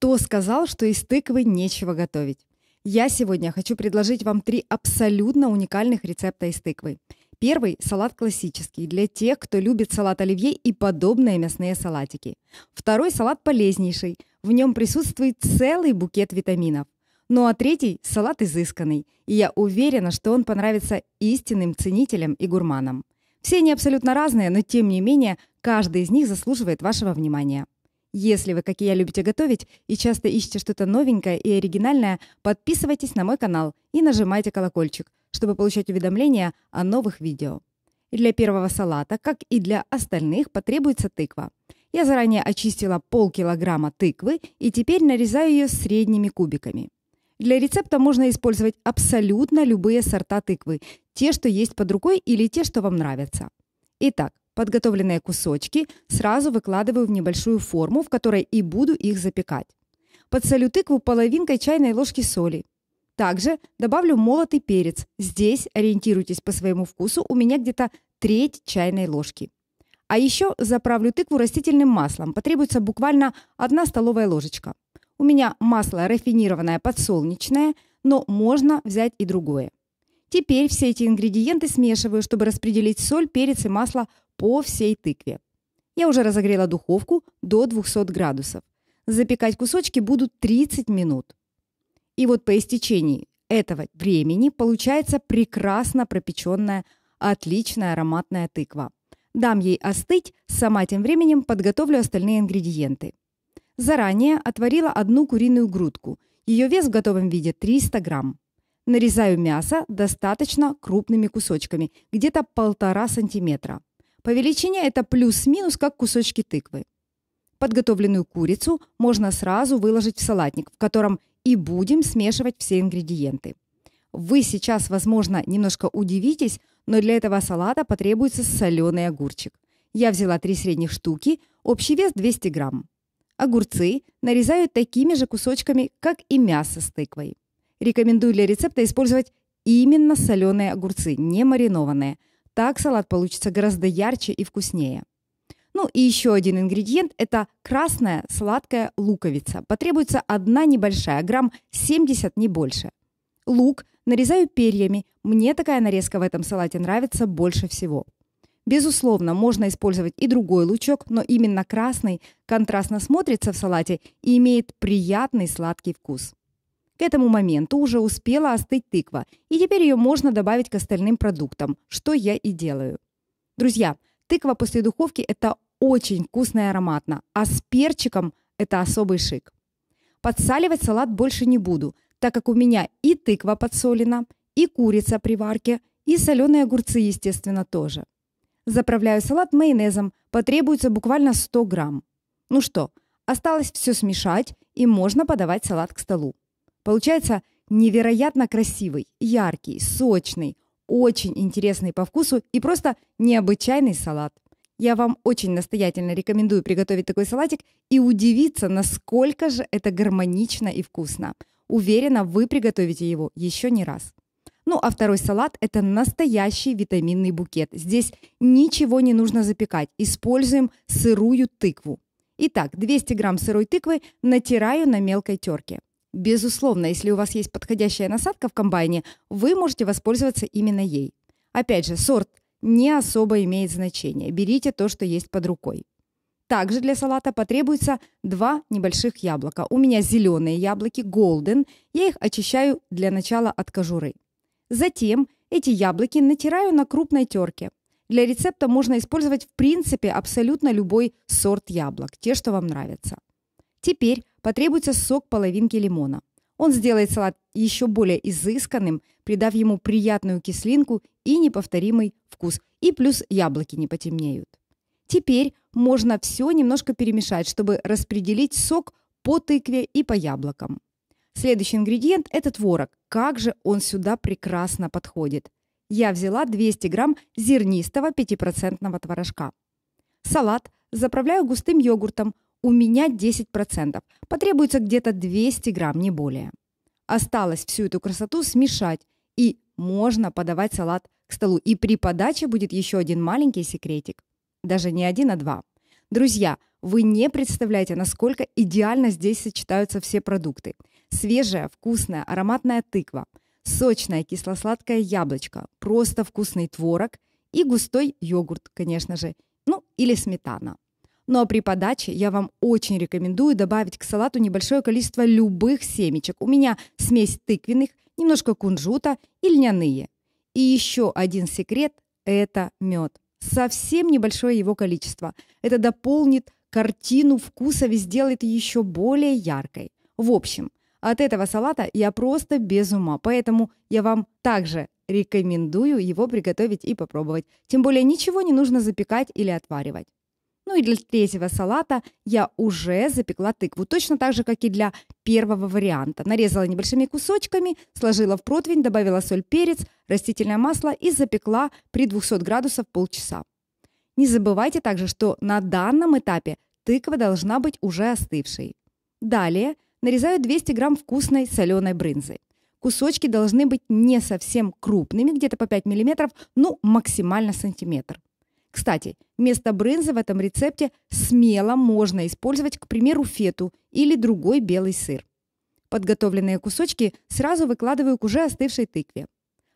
Кто сказал, что из тыквы нечего готовить? Я сегодня хочу предложить вам три абсолютно уникальных рецепта из тыквы. Первый – салат классический, для тех, кто любит салат оливье и подобные мясные салатики. Второй – салат полезнейший, в нем присутствует целый букет витаминов. Ну а третий – салат изысканный, и я уверена, что он понравится истинным ценителям и гурманам. Все они абсолютно разные, но тем не менее, каждый из них заслуживает вашего внимания. Если вы, как и я, любите готовить и часто ищете что-то новенькое и оригинальное, подписывайтесь на мой канал и нажимайте колокольчик, чтобы получать уведомления о новых видео. для первого салата, как и для остальных, потребуется тыква. Я заранее очистила полкилограмма тыквы и теперь нарезаю ее средними кубиками. Для рецепта можно использовать абсолютно любые сорта тыквы, те, что есть под рукой или те, что вам нравятся. Итак, Подготовленные кусочки сразу выкладываю в небольшую форму, в которой и буду их запекать. Подсолю тыкву половинкой чайной ложки соли. Также добавлю молотый перец. Здесь ориентируйтесь по своему вкусу, у меня где-то треть чайной ложки. А еще заправлю тыкву растительным маслом. Потребуется буквально одна столовая ложечка. У меня масло рафинированное подсолнечное, но можно взять и другое. Теперь все эти ингредиенты смешиваю, чтобы распределить соль, перец и масло по всей тыкве. Я уже разогрела духовку до 200 градусов. Запекать кусочки будут 30 минут. И вот по истечении этого времени получается прекрасно пропеченная, отличная ароматная тыква. Дам ей остыть, сама тем временем подготовлю остальные ингредиенты. Заранее отварила одну куриную грудку. Ее вес в готовом виде 300 грамм. Нарезаю мясо достаточно крупными кусочками, где-то полтора сантиметра. По величине это плюс-минус, как кусочки тыквы. Подготовленную курицу можно сразу выложить в салатник, в котором и будем смешивать все ингредиенты. Вы сейчас, возможно, немножко удивитесь, но для этого салата потребуется соленый огурчик. Я взяла три средних штуки, общий вес 200 грамм. Огурцы нарезают такими же кусочками, как и мясо с тыквой. Рекомендую для рецепта использовать именно соленые огурцы, не маринованные – так салат получится гораздо ярче и вкуснее. Ну и еще один ингредиент – это красная сладкая луковица. Потребуется одна небольшая, грамм 70, не больше. Лук нарезаю перьями. Мне такая нарезка в этом салате нравится больше всего. Безусловно, можно использовать и другой лучок, но именно красный контрастно смотрится в салате и имеет приятный сладкий вкус. К этому моменту уже успела остыть тыква, и теперь ее можно добавить к остальным продуктам, что я и делаю. Друзья, тыква после духовки – это очень вкусно и ароматно, а с перчиком – это особый шик. Подсаливать салат больше не буду, так как у меня и тыква подсолена, и курица при варке, и соленые огурцы, естественно, тоже. Заправляю салат майонезом, потребуется буквально 100 грамм. Ну что, осталось все смешать, и можно подавать салат к столу. Получается невероятно красивый, яркий, сочный, очень интересный по вкусу и просто необычайный салат. Я вам очень настоятельно рекомендую приготовить такой салатик и удивиться, насколько же это гармонично и вкусно. Уверена, вы приготовите его еще не раз. Ну а второй салат – это настоящий витаминный букет. Здесь ничего не нужно запекать. Используем сырую тыкву. Итак, 200 грамм сырой тыквы натираю на мелкой терке. Безусловно, если у вас есть подходящая насадка в комбайне, вы можете воспользоваться именно ей. Опять же, сорт не особо имеет значения. Берите то, что есть под рукой. Также для салата потребуется два небольших яблока. У меня зеленые яблоки, Golden. Я их очищаю для начала от кожуры. Затем эти яблоки натираю на крупной терке. Для рецепта можно использовать в принципе абсолютно любой сорт яблок, те, что вам нравятся. Теперь потребуется сок половинки лимона. Он сделает салат еще более изысканным, придав ему приятную кислинку и неповторимый вкус. И плюс яблоки не потемнеют. Теперь можно все немножко перемешать, чтобы распределить сок по тыкве и по яблокам. Следующий ингредиент – это творог. Как же он сюда прекрасно подходит. Я взяла 200 грамм зернистого 5% творожка. Салат заправляю густым йогуртом, у меня 10%. Потребуется где-то 200 грамм, не более. Осталось всю эту красоту смешать, и можно подавать салат к столу. И при подаче будет еще один маленький секретик. Даже не один, а два. Друзья, вы не представляете, насколько идеально здесь сочетаются все продукты. Свежая, вкусная, ароматная тыква, сочное кисло-сладкое яблочко, просто вкусный творог и густой йогурт, конечно же, ну или сметана. Но ну, а при подаче я вам очень рекомендую добавить к салату небольшое количество любых семечек. У меня смесь тыквенных, немножко кунжута и льняные. И еще один секрет – это мед. Совсем небольшое его количество. Это дополнит картину вкусов и сделает еще более яркой. В общем, от этого салата я просто без ума, поэтому я вам также рекомендую его приготовить и попробовать. Тем более ничего не нужно запекать или отваривать. Ну и для третьего салата я уже запекла тыкву, точно так же, как и для первого варианта. Нарезала небольшими кусочками, сложила в противень, добавила соль, перец, растительное масло и запекла при 200 градусов полчаса. Не забывайте также, что на данном этапе тыква должна быть уже остывшей. Далее нарезаю 200 грамм вкусной соленой брынзы. Кусочки должны быть не совсем крупными, где-то по 5 мм, ну максимально сантиметр. Кстати, вместо брынзы в этом рецепте смело можно использовать, к примеру, фету или другой белый сыр. Подготовленные кусочки сразу выкладываю к уже остывшей тыкве.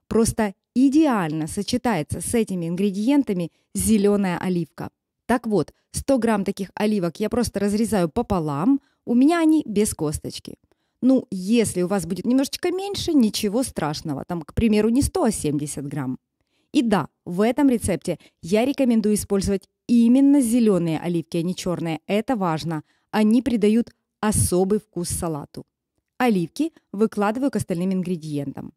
Просто идеально сочетается с этими ингредиентами зеленая оливка. Так вот, 100 грамм таких оливок я просто разрезаю пополам, у меня они без косточки. Ну, если у вас будет немножечко меньше, ничего страшного, там, к примеру, не 100, а 70 грамм. И да, в этом рецепте я рекомендую использовать именно зеленые оливки, а не черные. Это важно. Они придают особый вкус салату. Оливки выкладываю к остальным ингредиентам.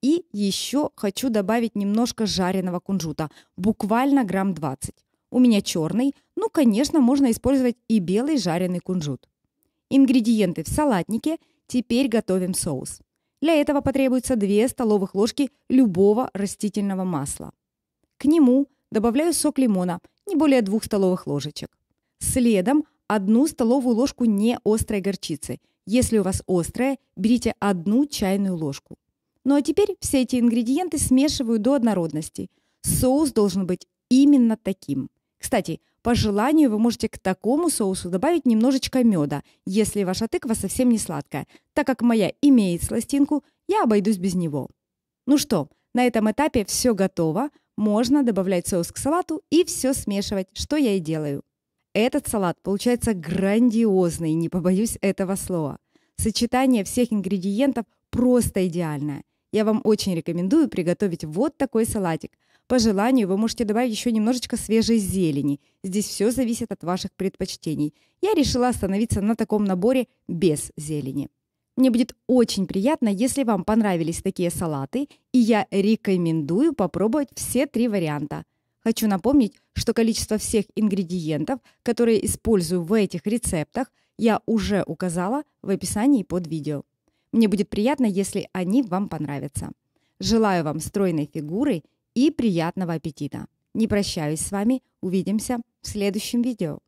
И еще хочу добавить немножко жареного кунжута, буквально грамм 20. У меня черный, ну, конечно, можно использовать и белый жареный кунжут. Ингредиенты в салатнике, теперь готовим соус. Для этого потребуется 2 столовых ложки любого растительного масла. К нему добавляю сок лимона, не более 2 столовых ложечек. Следом 1 столовую ложку неострой горчицы. Если у вас острая, берите 1 чайную ложку. Ну а теперь все эти ингредиенты смешиваю до однородности. Соус должен быть именно таким. Кстати, по желанию вы можете к такому соусу добавить немножечко меда, если ваша тыква совсем не сладкая. Так как моя имеет сластинку, я обойдусь без него. Ну что, на этом этапе все готово. Можно добавлять соус к салату и все смешивать, что я и делаю. Этот салат получается грандиозный, не побоюсь этого слова. Сочетание всех ингредиентов просто идеальное. Я вам очень рекомендую приготовить вот такой салатик. По желанию вы можете добавить еще немножечко свежей зелени. Здесь все зависит от ваших предпочтений. Я решила остановиться на таком наборе без зелени. Мне будет очень приятно, если вам понравились такие салаты, и я рекомендую попробовать все три варианта. Хочу напомнить, что количество всех ингредиентов, которые использую в этих рецептах, я уже указала в описании под видео. Мне будет приятно, если они вам понравятся. Желаю вам стройной фигуры и приятного аппетита. Не прощаюсь с вами. Увидимся в следующем видео.